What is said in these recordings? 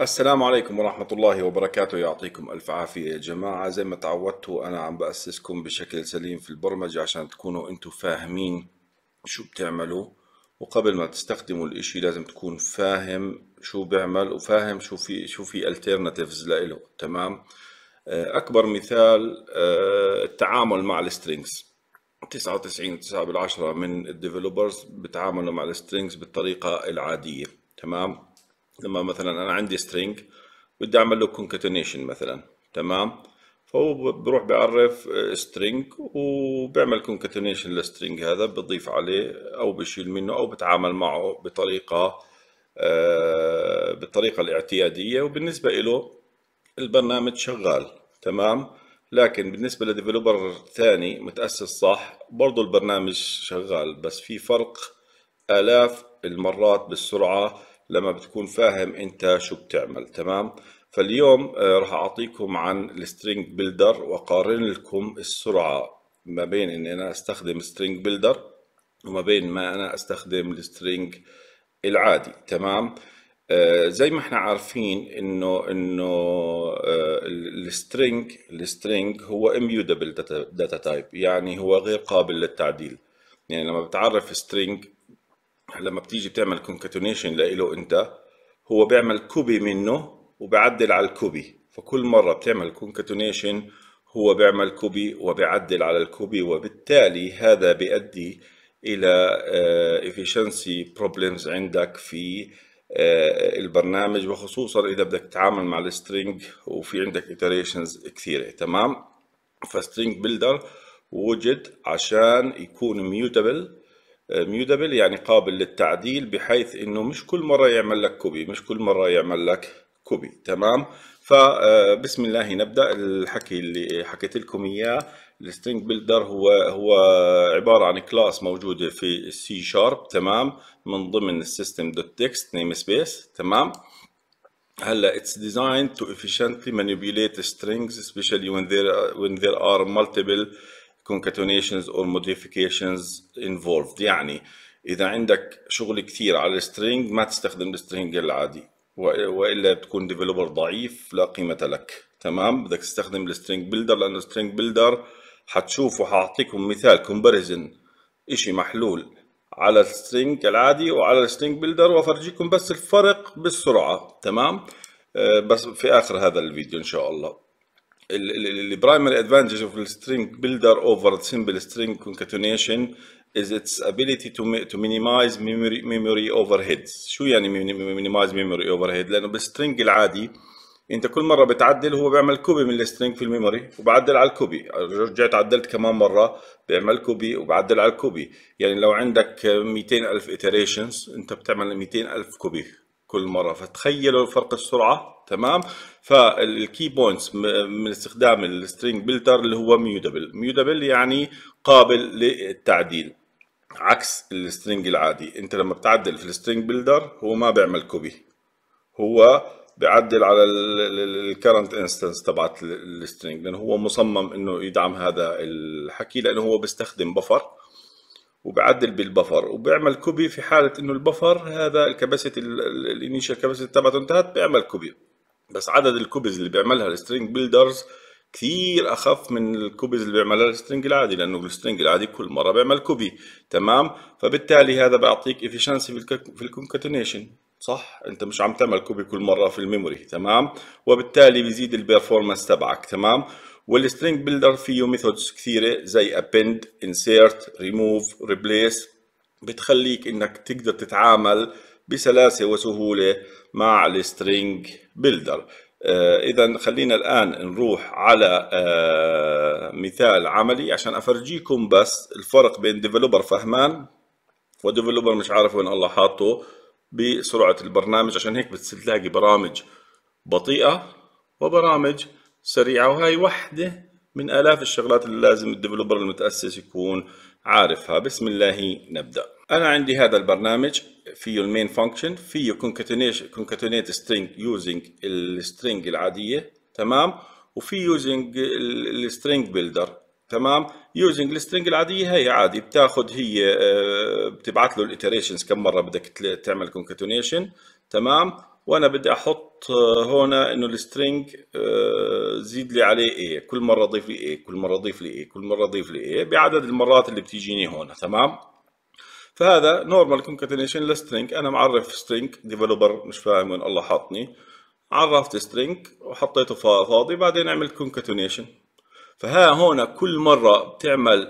السلام عليكم ورحمة الله وبركاته يعطيكم ألف عافية يا جماعة زي ما تعودتوا أنا عم بأسسكم بشكل سليم في البرمجة عشان تكونوا أنتوا فاهمين شو بتعملوا وقبل ما تستخدموا الإشي لازم تكون فاهم شو بيعمل وفاهم شو في شو في alternatives لإله تمام آه، أكبر مثال آه، التعامل مع السترينجز 99 9 بالعشرة من الديفلوبرز بتعاملوا مع السترينجز بالطريقة العادية تمام لما مثلا انا عندي string بدي اعمل له concatenation مثلا تمام فهو بروح بعرف string وبعمل concatenation للstring هذا بضيف عليه او بشيل منه او بتعامل معه بطريقه آه، بالطريقه الاعتياديه وبالنسبه له البرنامج شغال تمام لكن بالنسبه لديفلوبر ثاني متاسس صح برضه البرنامج شغال بس في فرق الاف المرات بالسرعه لما بتكون فاهم انت شو بتعمل تمام فاليوم آه، راح اعطيكم عن السترينج بيلدر واقارن لكم السرعه ما بين ان انا استخدم سترينج بيلدر وما بين ما انا استخدم السترينج العادي تمام آه، زي ما احنا عارفين انه انه السترينج آه، السترينج هو اميوتابل داتا تايب يعني هو غير قابل للتعديل يعني لما بتعرف سترينج لما بتيجي بتعمل كونكاتونيشن لإله انت هو بيعمل كوبي منه وبعدل على الكوبي فكل مرة بتعمل كونكاتونيشن هو بيعمل كوبي وبعدل على الكوبي وبالتالي هذا بيؤدي الى آه، efficiency problems عندك في آه، البرنامج وخصوصا اذا بدك تتعامل مع السترينج وفي عندك iterations كثيره تمام فسترينج بيلدر وجد عشان يكون ميوتابل ميودابل يعني قابل للتعديل بحيث انه مش كل مره يعمل لك كوبي مش كل مره يعمل لك كوبي تمام فبسم آه، الله نبدا الحكي اللي حكيت لكم اياه السترينج بيلدر هو هو عباره عن كلاس موجوده في السي شارب تمام من ضمن السيستم دوت تكست نيم سبيس تمام هلا اتس ديزاين تو افيشنتلي مانيبيوليت سترينجز سبيشالي وين ذير وين ذير ار مالتيبل concatenations or modifications involved يعني اذا عندك شغل كثير على السترينج ما تستخدم السترينج العادي والا بتكون developer ضعيف لا قيمه لك تمام بدك تستخدم السترينج builder لانه السترينج builder حتشوفوا حاعطيكم مثال comparison اشي محلول على السترينج العادي وعلى السترينج builder وافرجيكم بس الفرق بالسرعه تمام آه، بس في اخر هذا الفيديو ان شاء الله البرايمري ادفانتج اوف السترينج بيلدر اوفر سمبل سترينج كونكاتونيشن is its ability to to minimize memory memory overheads شو يعني minimize memory overhead لانه بالسترينج العادي انت كل مره بتعدل هو بيعمل كوبي من السترينج في الميموري وبعدل على الكوبي رجعت عدلت كمان مره بيعمل كوبي وبعدل على الكوبي يعني لو عندك 200 الف iterations انت بتعمل 200 الف كوبي كل مره فتخيلوا فرق السرعه تمام فالكي بوينتس من استخدام السترينج بلتر اللي هو ميودبل ميودبل يعني قابل للتعديل عكس السترينج العادي انت لما بتعدل في السترينج بلدر هو ما بيعمل كوبي هو بيعدل على الكرنت انستنس تبعت السترينج لانه هو مصمم انه يدعم هذا الحكي لانه هو بيستخدم بفر وبعدل بالبفر وبيعمل كوبي في حاله انه البفر هذا الكباسيتي الانيشال كباسيتي تبعته انتهت بيعمل كوبي بس عدد الكوبيز اللي بيعملها السترينج بيلدرز كثير اخف من الكوبيز اللي بيعملها السترينج العادي لانه السترينج العادي كل مره بيعمل كوبي تمام فبالتالي هذا بيعطيك افشنسي في الكونكاتينيشن صح انت مش عم تعمل كوبي كل مره في الميموري تمام وبالتالي بيزيد البيرفورمانس تبعك تمام والسترينج بيلدر فيه ميثودز كثيره زي append insert remove replace بتخليك انك تقدر تتعامل بسلاسه وسهوله مع السترينج بيلدر آه اذا خلينا الان نروح على آه مثال عملي عشان افرجيكم بس الفرق بين ديفلوبر فهمان وديفلوبر مش عارف وين الله حاطه بسرعه البرنامج عشان هيك بتلاقي برامج بطيئه وبرامج سريعه وهي واحده من الاف الشغلات اللي لازم الديفلوبر المتاسس يكون عارفها بسم الله نبدا انا عندي هذا البرنامج فيه المين فانكشن فيه كونكاتينيش كونكاتينيت سترينج يوزنج السترينج العاديه تمام وفي يوزنج السترينج بيلدر تمام يوزنج السترينج العاديه هي عادي بتاخذ هي آه، بتبعث له الايتريشنز كم مره بدك تعمل كونكاتونيشن تمام وانا بدي احط آه، هنا انه السترينج آه، زيد لي عليه ايه كل مره اضيف لي ايه كل مره اضيف لي ايه كل مره اضيف لي ايه بعدد المرات اللي بتجيني هون تمام فهذا نورمال كونكاتينيشن لسترينج انا معرف سترينج ديفلوبر مش فاهم وين الله حاطني عرفت سترينج وحطيته فاضي بعدين عملت كونكاتينيشن فها هون كل مرة بتعمل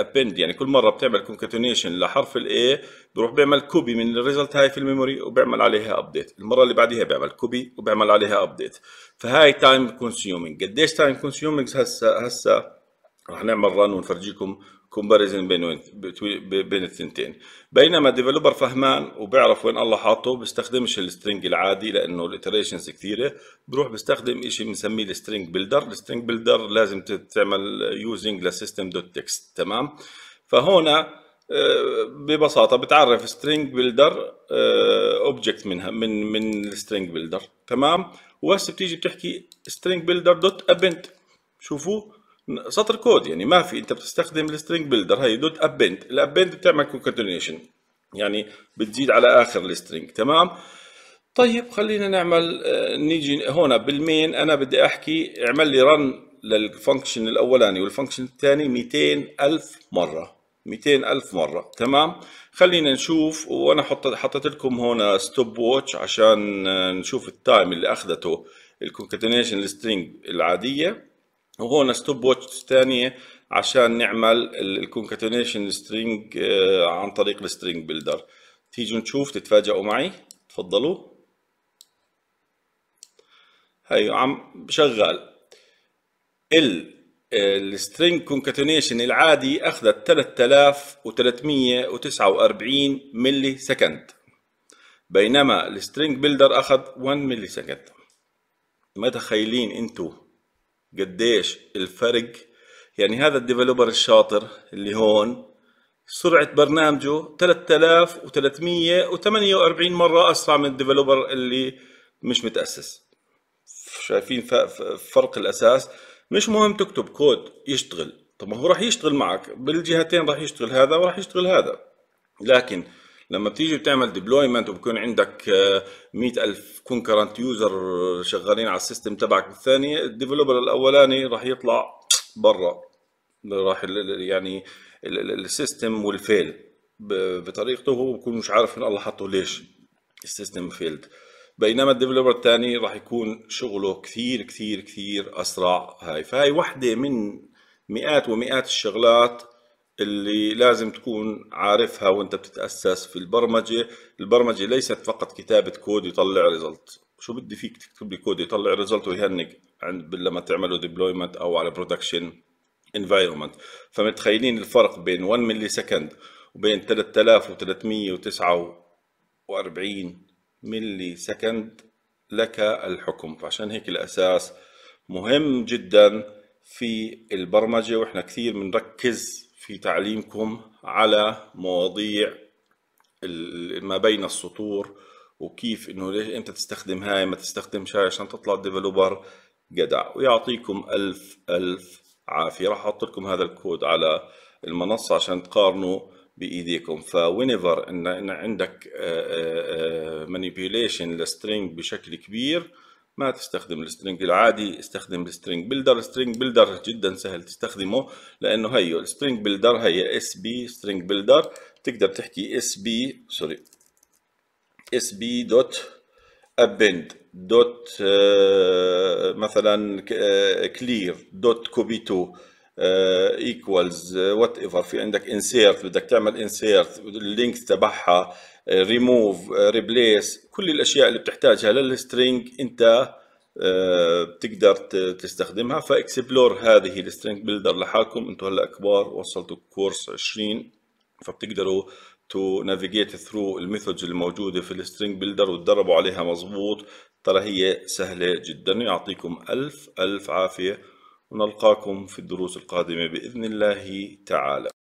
append يعني كل مرة بتعمل كونكاتونيشن لحرف الـ A بروح بيعمل كوبي من الريزلت هاي في الميموري وبيعمل عليها ابديت، المرة اللي بعديها بيعمل كوبي وبيعمل عليها ابديت، فهاي تايم كونسيومينج، قديش تايم كونسيومينج هسا هسا رح نعمل ران ونفرجيكم كومباريزن بين بين الثنتين بينما ديفلوبر فهمان وبيعرف وين الله حاطه بيستخدمش السترنج العادي لانه الاتريشنز كثيره بروح بيستخدم شيء بنسميه السترنج بيلدر السترنج بيلدر لازم تعمل يوزنج لسيستم دوت تكست تمام فهنا آه، ببساطه بتعرف سترينج بيلدر اوبجكت منها من من السترينج بيلدر تمام وهسه بتيجي بتحكي سترينج بيلدر دوت ابنت شوفوا سطر كود يعني ما في انت بتستخدم السترينج بيلدر هي دوت ابند الابند بتعمل كونكاتينيشن يعني بتزيد على اخر السترينج تمام طيب خلينا نعمل آه، نيجي هنا بالمين انا بدي احكي اعمل لي رن للفانكشن الاولاني والفانكشن الثاني 200 الف مره 200 ألف مرة تمام خلينا نشوف وأنا حطت حطيت لكم هنا ستوب ووتش عشان آه، نشوف التايم اللي أخذته الكونكاتينيشن السترينج العادية وهون ستوب واتش ثانيه عشان نعمل الكونكاتينيشن سترينج آه، عن طريق السترينج بيلدر تيجوا نشوف تتفاجئوا معي تفضلوا هي عم شغال ال آه، السترينج كونكاتينيشن العادي اخذت 3349 ملي سكند بينما السترينج بيلدر اخذ 1 ملي سكند متخيلين انتو قديش الفرق يعني هذا الديفلوبر الشاطر اللي هون سرعة برنامجه 3348 مرة أسرع من الديفلوبر اللي مش متأسس شايفين فرق الأساس مش مهم تكتب كود يشتغل طب ما هو راح يشتغل معك بالجهتين راح يشتغل هذا وراح يشتغل هذا لكن لما بتيجي بتعمل ديبلويمنت وبكون عندك 100000 كونكرنت يوزر شغالين على السيستم تبعك الثاني الديفلوبر الاولاني راح يطلع برا راح يعني السيستم والفيل بطريقته هو بكون مش عارف ان الله حطه ليش السيستم فيلد بينما الديفلوبر الثاني راح يكون شغله كثير كثير كثير اسرع هاي فهي وحده من مئات ومئات الشغلات اللي لازم تكون عارفها وانت بتتأسس في البرمجة البرمجة ليست فقط كتابة كود يطلع ريزلت شو بدي فيك تكتب لي كود يطلع ريزلت ويهنك عند لما تعمله ديبلويمنت او على برودكشن انفايرمنت فمتخيلين الفرق بين 1 ملي سكند وبين 3349 ملي سكند لك الحكم فعشان هيك الاساس مهم جدا في البرمجة واحنا كثير بنركز في تعليمكم على مواضيع ما بين السطور وكيف انه ليش انت تستخدم هاي ما تستخدمش هاي عشان تطلع ديفلوبر جدع ويعطيكم الف الف عافيه راح احط لكم هذا الكود على المنصه عشان تقارنوا بايديكم فوينيفر ان عندك مانيبيوليشن آه، آه، آه، لسترينج بشكل كبير ما تستخدم السترينج العادي استخدم السترينج بيلدر السترينج بيلدر جدا سهل تستخدمه لانه هيو السترينج بيلدر هي اس بي سترينج بيلدر تقدر تحكي اس بي سوري اس بي دوت ابند دوت مثلا كلير دوت تو ايكوالز وات ايفر في عندك انسيرت بدك تعمل انسيرت اللينك تبعها ريموف آه، ريبليس آه، كل الاشياء اللي بتحتاجها للسترينج انت آه، بتقدر تستخدمها فاكسبلور هذه السترينج بيلدر لحالكم انتم هلا كبار وصلتوا كورس 20 فبتقدروا تو نافيجيت ثرو الميثودز الموجوده في السترينج بيلدر وتدربوا عليها مظبوط ترى هي سهله جدا يعطيكم الف الف عافيه ونلقاكم في الدروس القادمه باذن الله تعالى